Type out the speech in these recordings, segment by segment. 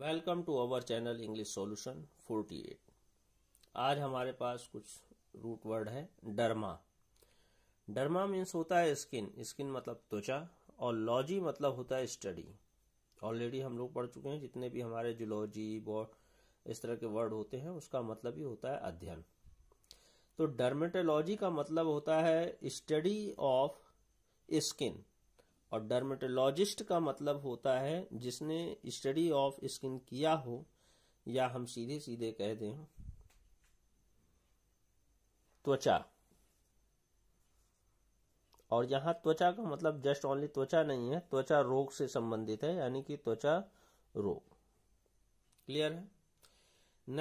welcome to our channel English solution 48 आज हमारे पास कुछ रूट वर्ड है डर्मा डर्मा मीन्स होता है स्किन स्किन मतलब त्वचा और लॉजी मतलब होता है स्टडी ऑलरेडी हम लोग पढ़ चुके हैं जितने भी हमारे जुलॉजी इस तरह के वर्ड होते हैं उसका मतलब ही होता है अध्ययन तो डर्मेटोलॉजी का मतलब होता है स्टडी ऑफ स्किन और डर्मेटोलॉजिस्ट का मतलब होता है जिसने स्टडी ऑफ स्किन किया हो या हम सीधे सीधे कह दें त्वचा और यहाँ त्वचा का मतलब जस्ट ओनली त्वचा नहीं है त्वचा रोग से संबंधित है यानी कि त्वचा रोग क्लियर है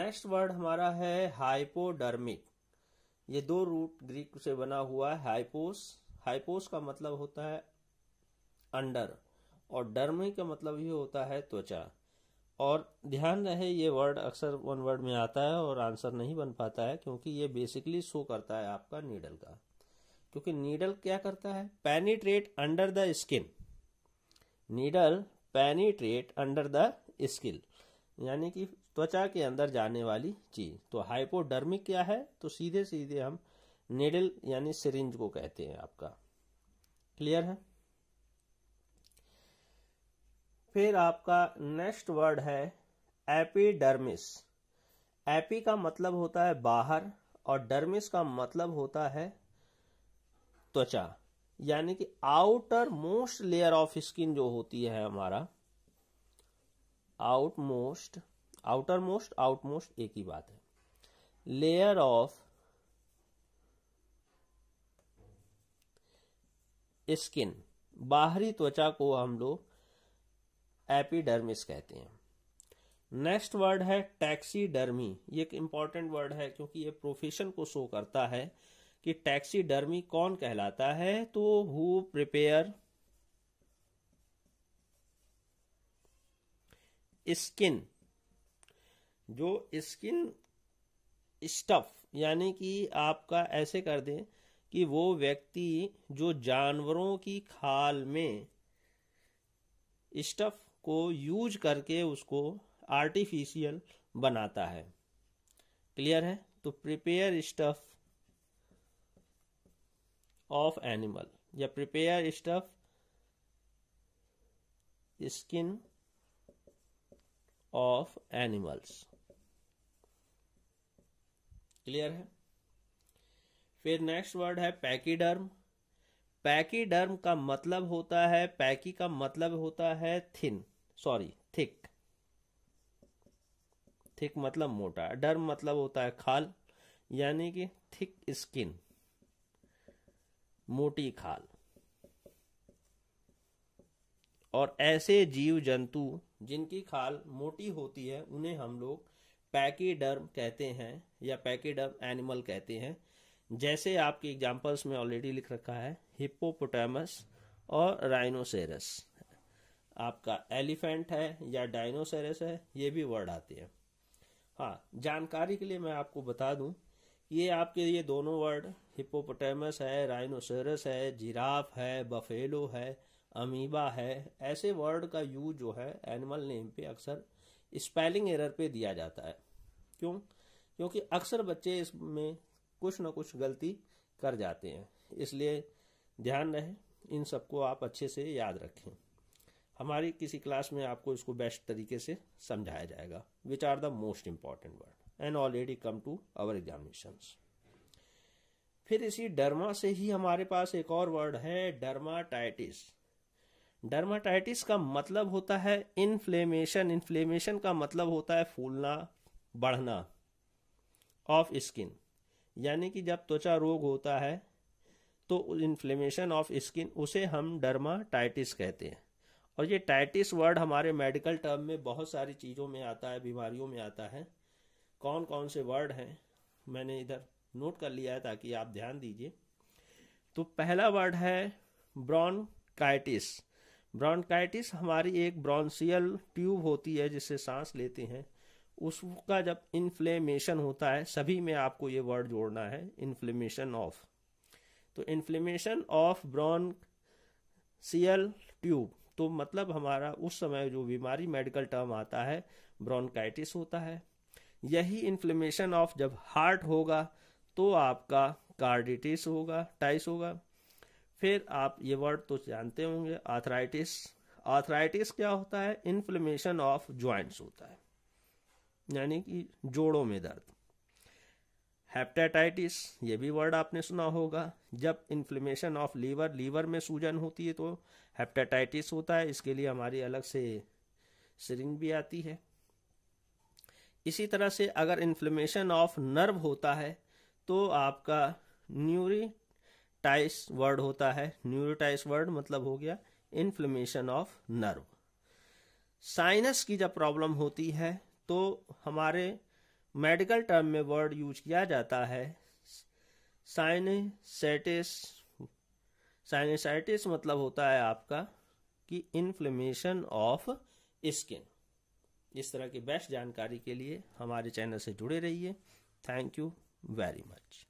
नेक्स्ट वर्ड हमारा है हाइपोडर्मिक ये दो रूट ग्रीक से बना हुआ है हाइपोस हाइपोस का मतलब होता है अंडर और डर्मी का मतलब ये होता है त्वचा और ध्यान रहे ये वर्ड अक्सर वन वर्ड में आता है और आंसर नहीं बन पाता है क्योंकि ये बेसिकली शो करता है आपका नीडल का क्योंकि नीडल क्या करता है penetrate under the skin needle penetrate under the skin यानी कि त्वचा के अंदर जाने वाली चीज तो हाइपोडर्मिक क्या है तो सीधे सीधे हम नीडल यानी सिरिंज को कहते हैं आपका क्लियर है फिर आपका नेक्स्ट वर्ड है एपीडर्मिस एपी का मतलब होता है बाहर और डर्मिस का मतलब होता है त्वचा यानी कि outermost layer of skin जो होती है हमारा out most outermost out most एक ही बात है लेयर ऑफ स्किन बाहरी त्वचा को हम लोग एपीडर्मिस कहते हैं नेक्स्ट वर्ड है टैक्सीडर्मी ये एक इम्पॉर्टेंट वर्ड है क्योंकि ये प्रोफेशन को शो करता है कि टैक्सीडर्मी कौन कहलाता है तो हु प्रिपेयर स्किन जो स्किन स्टफ यानी कि आपका ऐसे कर दें कि वो व्यक्ति जो जानवरों की खाल में स्टफ को यूज करके उसको आर्टिफिशियल बनाता है क्लियर है तो प्रिपेयर स्टफ ऑफ एनिमल या prepare stuff skin of animals clear है फिर नेक्स्ट वर्ड है पैकीडर्म पैकीडर्म का मतलब होता है पैकी का मतलब होता है थिन सॉरी थिक थिक मतलब मोटा डर मतलब होता है खाल यानी कि थिक स्किन मोटी खाल और ऐसे जीव जंतु जिनकी खाल मोटी होती है उन्हें हम लोग पैकीडर्म कहते हैं या पैकेडर्म एनिमल कहते हैं जैसे आपके एग्जाम्पल्स में ऑलरेडी लिख रखा है हिप्पोपोटामस और राइनोसेरस आपका एलिफेंट है या डायनोसेरस है ये भी वर्ड आते हैं हाँ जानकारी के लिए मैं आपको बता दूं ये आपके ये दोनों वर्ड हिपोपोटेमस है राइनोसेरस है जिराफ है बफेलो है अमीबा है ऐसे वर्ड का यूज जो है एनिमल नेम पे अक्सर स्पेलिंग एरर पे दिया जाता है क्यों क्योंकि अक्सर बच्चे इसमें कुछ ना कुछ गलती कर जाते हैं इसलिए ध्यान रहे इन सबको आप अच्छे से याद रखें हमारी किसी क्लास में आपको इसको बेस्ट तरीके से समझाया जाएगा which are the most important word and already come to our examination फिर इसी डर्मा से ही हमारे पास एक और वर्ड है डर्माटाइटिस डर्माटाइटिस का मतलब होता है इन्फ्लेमेशन इन्फ्लेमेशन का मतलब होता है फूलना बढ़ना ऑफ स्किन यानी कि जब त्वचा रोग होता है तो इन्फ्लेमेशन ऑफ स्किन उसे हम डर्माटाइटिस कहते हैं और ये टाइटिस वर्ड हमारे मेडिकल टर्म में बहुत सारी चीज़ों में आता है बीमारियों में आता है कौन कौन से वर्ड हैं मैंने इधर नोट कर लिया है ताकि आप ध्यान दीजिए तो पहला वर्ड है ब्रॉनकाइटिस ब्रॉनकाइटिस हमारी एक ब्रॉन्सियल ट्यूब होती है जिससे सांस लेते हैं उसका जब इन्फ्लेमेशन होता है सभी में आपको ये वर्ड जोड़ना है इन्फ्लेमेशन ऑफ तो inflammation of bronchial tube तो मतलब हमारा उस समय जो बीमारी मेडिकल टर्म आता है ब्रोनकाइटिस होता है यही इन्फ्लेमेशन ऑफ जब हार्ट होगा तो आपका कार्डिटिस होगा टाइस होगा फिर आप ये वर्ड तो जानते होंगे आर्थराइटिस आर्थराइटिस क्या होता है इन्फ्लेमेशन ऑफ ज्वाइंट्स होता है यानी कि जोड़ों में दर्द हेप्टाटाइटिस ये भी वर्ड आपने सुना होगा जब इन्फ्लेमेशन ऑफ लीवर लीवर में सूजन होती है तो हेप्टाटाइटिस होता है इसके लिए हमारी अलग से सिरिंज भी आती है इसी तरह से अगर इन्फ्लेमेशन ऑफ नर्व होता है तो आपका न्यूरिटाइस वर्ड होता है न्यूरिटाइस वर्ड मतलब हो गया इन्फ्लेमेशन ऑफ नर्व साइनस की जब प्रॉब्लम होती है तो हमारे मेडिकल टर्म में वर्ड यूज किया जाता है साइनसाइटिस साइनसाइटिस मतलब होता है आपका कि इन्फ्लेमेशन ऑफ स्किन इस तरह की बेस्ट जानकारी के लिए हमारे चैनल से जुड़े रहिए थैंक यू वेरी मच